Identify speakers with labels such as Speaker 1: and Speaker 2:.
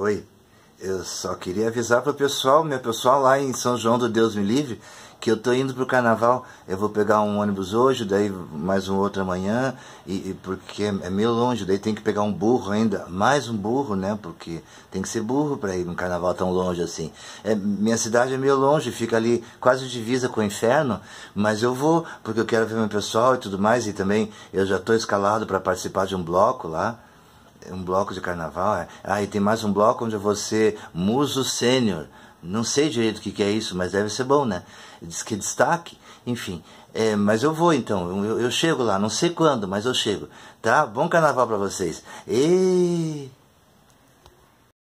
Speaker 1: Oi, eu só queria avisar para o pessoal, meu pessoal lá em São João do Deus Me Livre, que eu tô indo pro carnaval, eu vou pegar um ônibus hoje, daí mais um outro amanhã, e, e, porque é, é meio longe, daí tem que pegar um burro ainda, mais um burro, né? Porque tem que ser burro para ir num carnaval tão longe assim. É, minha cidade é meio longe, fica ali quase divisa com o inferno, mas eu vou, porque eu quero ver meu pessoal e tudo mais, e também eu já tô escalado para participar de um bloco lá um bloco de carnaval. É. Ah, e tem mais um bloco onde você muso sênior. Não sei direito o que, que é isso, mas deve ser bom, né? Diz que destaque, enfim. É, mas eu vou então, eu, eu, chego lá, não sei quando, mas eu chego. Tá? Bom carnaval para vocês. E...